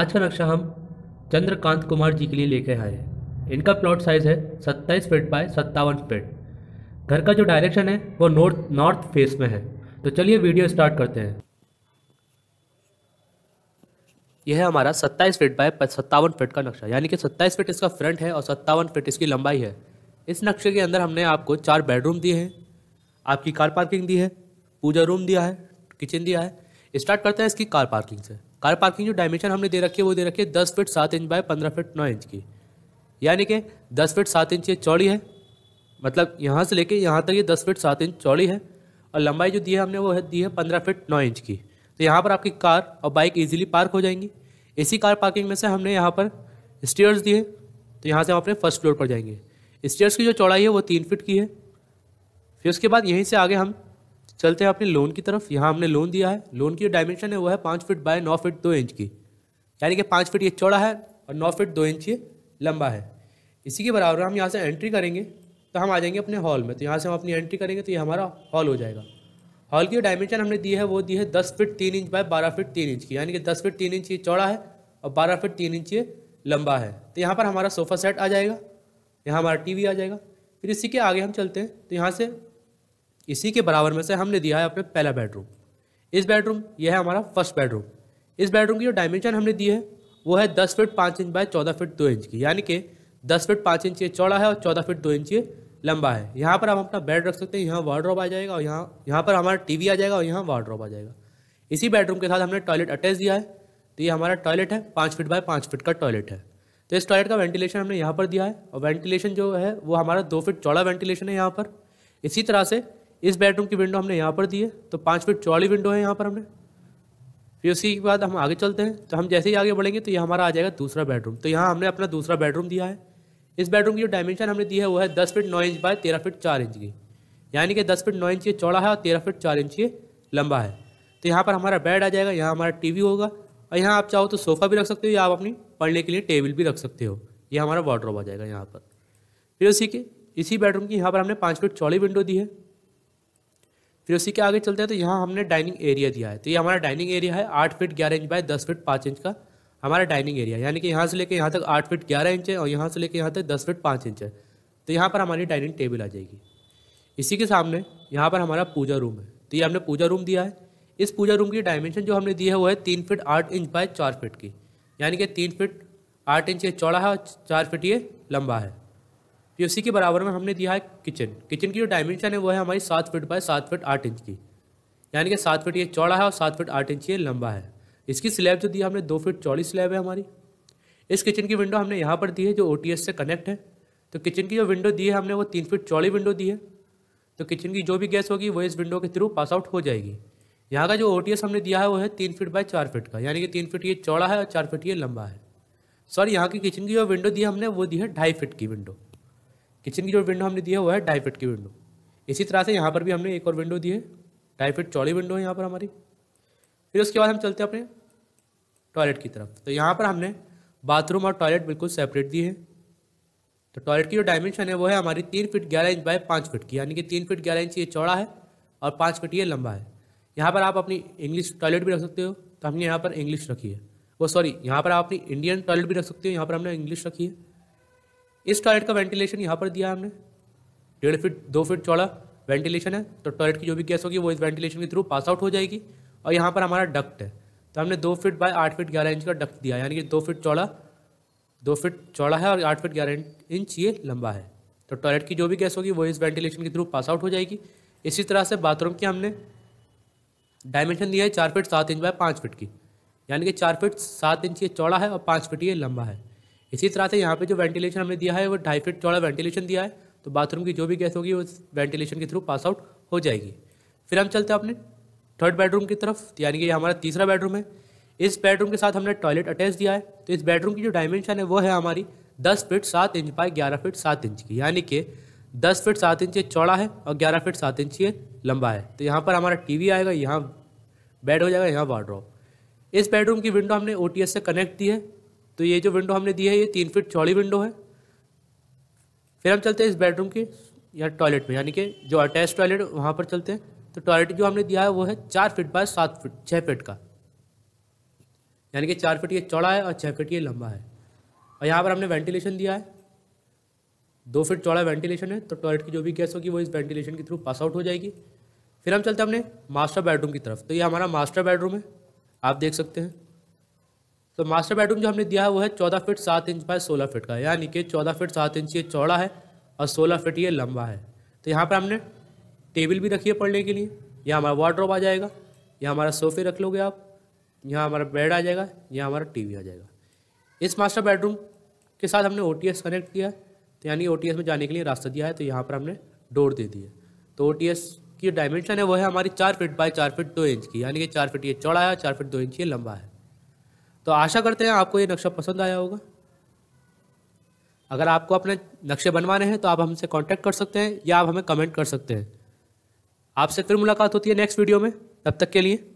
आज का नक्शा हम चंद्रकांत कुमार जी के लिए लेके आए हैं इनका प्लॉट साइज़ है सत्ताईस फीट बाय सत्तावन फीट घर का जो डायरेक्शन है वो नॉर्थ नॉर्थ फेस में है तो चलिए वीडियो स्टार्ट करते हैं यह है हमारा सत्ताईस फीट बाय सत्तावन फीट का नक्शा यानी कि सत्ताईस फीट इसका फ्रंट है और सत्तावन फीट इसकी लंबाई है इस नक्शे के अंदर हमने आपको चार बेडरूम दिए हैं आपकी कार पार्किंग दी है पूजा रूम दिया है किचन दिया है स्टार्ट करता है इसकी कार पार्किंग से कार पार्किंग जो डायमेंशन हमने दे रखी है वो दे रखी है दस फिट सात इंच बाय पंद्रह फिट नौ इंच की यानी कि दस फिट सात इंच ये चौड़ी है मतलब यहाँ से लेके यहाँ तक ये दस फिट सात इंच चौड़ी है और लंबाई जो दी है हमने वो है दी है पंद्रह फिट नौ इंच की तो यहाँ पर आपकी कार और बाइक ईजिली पार्क हो जाएंगी इसी कार पार्किंग में से हमने यहाँ पर स्टेयर्स दिए तो यहाँ से हम अपने फर्स्ट फ्लोर पर जाएंगे स्टेयर्स की जो चौड़ाई है वो तीन फिट की है फिर उसके बाद यहीं से आगे हम चलते हैं अपने लोन की तरफ यहाँ हमने लोन दिया है लोन की जो डायमेंशन है वो है पाँच फिट बाय नौ फिट दो इंच की यानी कि पाँच फिट ये चौड़ा है और नौ फिट दो इंच ये लंबा है इसी के बराबर हम यहाँ से एंट्री करेंगे तो हम आ जाएंगे अपने हॉल में तो यहाँ से हम अपनी एंट्री करेंगे तो ये हमारा हॉल हो जाएगा हॉल की जो डायमेंशन हमने दी है वो दी है दस फिट तीन इंच बाय बारह फिट तीन इंच की यानी कि दस फिट तीन इंच ये चौड़ा है और बारह फिट तीन इंच ये लंबा है तो यहाँ पर हमारा सोफ़ा सेट आ जाएगा यहाँ हमारा टी आ जाएगा फिर इसी के आगे हम चलते हैं तो यहाँ से इसी के बराबर में से हमने दिया है अपने पहला बेडरूम इस बेडरूम यह है हमारा फर्स्ट बेडरूम इस बेडरूम की जो डायमेंशन हमने दी है वो है दस फिट पाँच इंच बाय चौदह फिट दो इंच की यानी कि दस फिट पाँच इंच ये चौड़ा है और चौदह फिट दो इंच ये लंबा है यहाँ पर हम अपना बेड रख सकते हैं यहाँ वार्ड्रॉप आ जाएगा और यहाँ यहाँ पर हमारा टीवी आ जाएगा और यहाँ वार्ड्रॉप आ जाएगा इसी बेडरूम के साथ हमने टॉयलेट अटैच दिया है तो ये हमारा टॉयलेट है पाँच फिट बाय पाँच फिट का टॉयलेट है तो इस टॉयलेट का वेंटिलेशन हमने यहाँ पर दिया है और वेंटिलेशन जो है वो हमारा दो फिट चौड़ा वेंटिलेशन है यहाँ पर इसी तरह से इस बेडरूम की विंडो हमने यहाँ पर दी है तो पाँच फीट चौड़ी विंडो है यहाँ पर हमने फिर उसी के बाद हम आगे चलते हैं तो हम जैसे ही आगे बढ़ेंगे तो ये हमारा आ जाएगा दूसरा बेडरूम तो यहाँ हमने अपना दूसरा बेडरूम दिया है इस बेडरूम की जो डायमेंशन हमने दी है वो है दस फीट नौ इंच बाय तेरह फीट चार इंच की यानी कि दस फीट नौ इंच ये चौड़ा है और तेरह फीट चार इंच ये लंबा है तो यहाँ पर हमारा बेड आ जाएगा यहाँ हमारा टी होगा और यहाँ आप चाहो तो सोफ़ा भी रख सकते हो या आप अपनी पढ़ने के लिए टेबल भी रख सकते हो ये हमारा वार्ड्रोब आ जाएगा यहाँ पर फिर उसी के इसी बेडरूम की यहाँ पर हमने पाँच फीट चौड़ी विंडो दी है फिर उसी के आगे चलते हैं तो यहाँ हमने डाइनिंग एरिया दिया है तो ये हमारा डाइनिंग एरिया है आठ फीट ग्यारह इंच बाय दस फीट पाँच इंच का हमारा डाइनिंग एरिया यानी कि यहाँ से लेकर यहाँ तक आठ फीट ग्यारह इंच है और यहाँ से लेकर यहाँ तक दस फीट पाँच इंच है तो यहाँ पर हमारी डाइनिंग टेबल आ जाएगी इसी के सामने यहाँ पर हमारा पूजा रूम है तो ये हमने पूजा रूम दिया है इस पूजा रूम की डायमेंशन जो हमने दी है वो है तीन फीट आठ इंच बाय चार फीट की यानी कि तीन फीट आठ इंच ये चौड़ा है और चार फीट ये लंबा है ये उसी के बराबर में हमने दिया है किचन किचन की जो डायमेंशन है वो है हमारी सात फिट बाय सात फिट आठ इंच की यानी कि सात फिट ये चौड़ा है और सात फिट आठ इंच ये लंबा है इसकी स्लैब जो दी हमने दो फिट चौड़ी स्लैब है हमारी इस किचन की विंडो हमने यहाँ पर दी है जो ओ से कनेक्ट है तो किचन की जो विंडो दी है हमने वो तीन फिट चौड़ी विंडो दी है तो किचन की जो भी गैस होगी वो इस विंडो के थ्रू पास आउट हो जाएगी यहाँ का जो ओ हमने दिया है वो है तीन फिट बाय चार फिट का यानी कि तीन फिट ये चौड़ा है और चार फिट ये लंबा है सॉरी यहाँ की किचन की जो विंडो दी है हमने वो दी है ढाई फिट की विंडो किचन की जो विंडो हमने दिया हुआ है डाइफिट की विंडो इसी तरह से यहाँ पर भी हमने एक और विंडो दी है डाइफिट चौड़ी विंडो है यहाँ पर हमारी फिर उसके बाद हम चलते हैं अपने टॉयलेट की तरफ तो यहाँ पर हमने बाथरूम और टॉयलेट बिल्कुल सेपरेट दी है तो टॉयलेट की जो डायमेंशन है वो है हमारी तीन फीट ग्यारह इंच बाय पाँच फीट की यानी कि तीन फीट ग्यारह इंच ये चौड़ा है और पाँच फीट ये लंबा है यहाँ पर आप अपनी इंग्लिश टॉयलेट भी रख सकते हो तो हमने यहाँ पर इंग्लिश रखी है वो सॉरी यहाँ पर आप अपनी इंडियन टॉयलेट भी रख सकते हो यहाँ पर हमने इंग्लिश रखी है इस टॉयलेट का वेंटिलेशन यहाँ पर दिया हमने डेढ़ फीट दो फीट चौड़ा वेंटिलेशन है तो टॉयलेट की जो भी गैस होगी वो इस वेंटिलेशन के थ्रू पास आउट हो जाएगी और यहाँ पर हमारा डक्ट है तो हमने दो फीट बाय आठ फीट ग्यारह इंच का डक्ट दिया यानी कि दो फीट चौड़ा दो फीट चौड़ा है और आठ फीट ग्यारह इंच ये लंबा है तो टॉयलेट की जो भी गैस होगी वो इस वेंटिलेशन के थ्रू पास आउट हो जाएगी इसी तरह से बाथरूम की हमने डायमेंशन दिया है चार फीट सात इंच बाय पाँच फिट की यानी कि चार फीट सात इंच ये चौड़ा है और पाँच फीट ये लंबा है इसी तरह से यहाँ पे जो वेंटिलेशन हमने दिया है वो ढाई फिट चौड़ा वेंटिलेशन दिया है तो बाथरूम की जो भी गैस होगी वो वेंटिलेशन के थ्रू पास आउट हो जाएगी फिर हम चलते हैं अपने थर्ड बेडरूम की तरफ यानी कि हमारा तीसरा बेडरूम है इस बेडरूम के साथ हमने टॉयलेट अटैच दिया है तो इस बेडरूम की जो डायमेंशन है वो है हमारी दस फिट सात इंच बाय ग्यारह फिट सात इंच की यानी कि दस फिट सात इंच ये चौड़ा है और ग्यारह फिट सात इंच ये लंबा है तो यहाँ पर हमारा टीवी आएगा यहाँ बेड हो जाएगा यहाँ वार्ड्रॉप इस बेडरूम की विंडो हमने ओ से कनेक्ट दी है तो ये जो विंडो हमने दी है ये तीन फिट चौड़ी विंडो है फिर हम चलते हैं इस बेडरूम के या टॉयलेट में यानी कि जो अटैच टॉयलेट वहाँ पर चलते हैं तो टॉयलेट जो हमने दिया है वो है चार फिट बाय सात फिट छः फिट का यानी कि चार फिट ये चौड़ा है और छः फिट ये लंबा है और यहाँ पर हमने वेंटिलेशन दिया है दो फिट चौड़ा वेंटिलेशन है तो टॉयलेट की जो भी गैस होगी वो इस वेंटिलेशन के थ्रू पास आउट हो जाएगी फिर हम चलते हैं अपने मास्टर बेडरूम की तरफ तो ये हमारा मास्टर बेडरूम है आप देख सकते हैं तो मास्टर बेडरूम जो हमने दिया है वो है चौदह फिट सात इंच बाय सोलह फिट का यानी कि चौदह फिट सात इंच ये चौड़ा है और सोलह फिट ये लंबा है तो यहाँ पर हमने टेबल भी रखी है पढ़ने के लिए यहाँ हमारा वार्ड्रोब आ जाएगा यहाँ हमारा सोफे रख लोगे आप यहाँ हमारा बेड आ जाएगा यहाँ हमारा टीवी आ जाएगा इस मास्टर बेडरूम के साथ हमने ओ कनेक्ट किया है तो यानी ओ में जाने के लिए रास्ता दिया है तो यहाँ पर हमने डोर दे दिया तो ओ की डायमेंशन है वो है हमारी चार फिट बाय चार फिट दो इंच की यानी कि चार फिट ये चौड़ा है चार फिट दो इंच ये लंबा है तो आशा करते हैं आपको ये नक्शा पसंद आया होगा अगर आपको अपने नक्शे बनवाने हैं तो आप हमसे कांटेक्ट कर सकते हैं या आप हमें कमेंट कर सकते हैं आपसे फिर मुलाकात होती है नेक्स्ट वीडियो में तब तक के लिए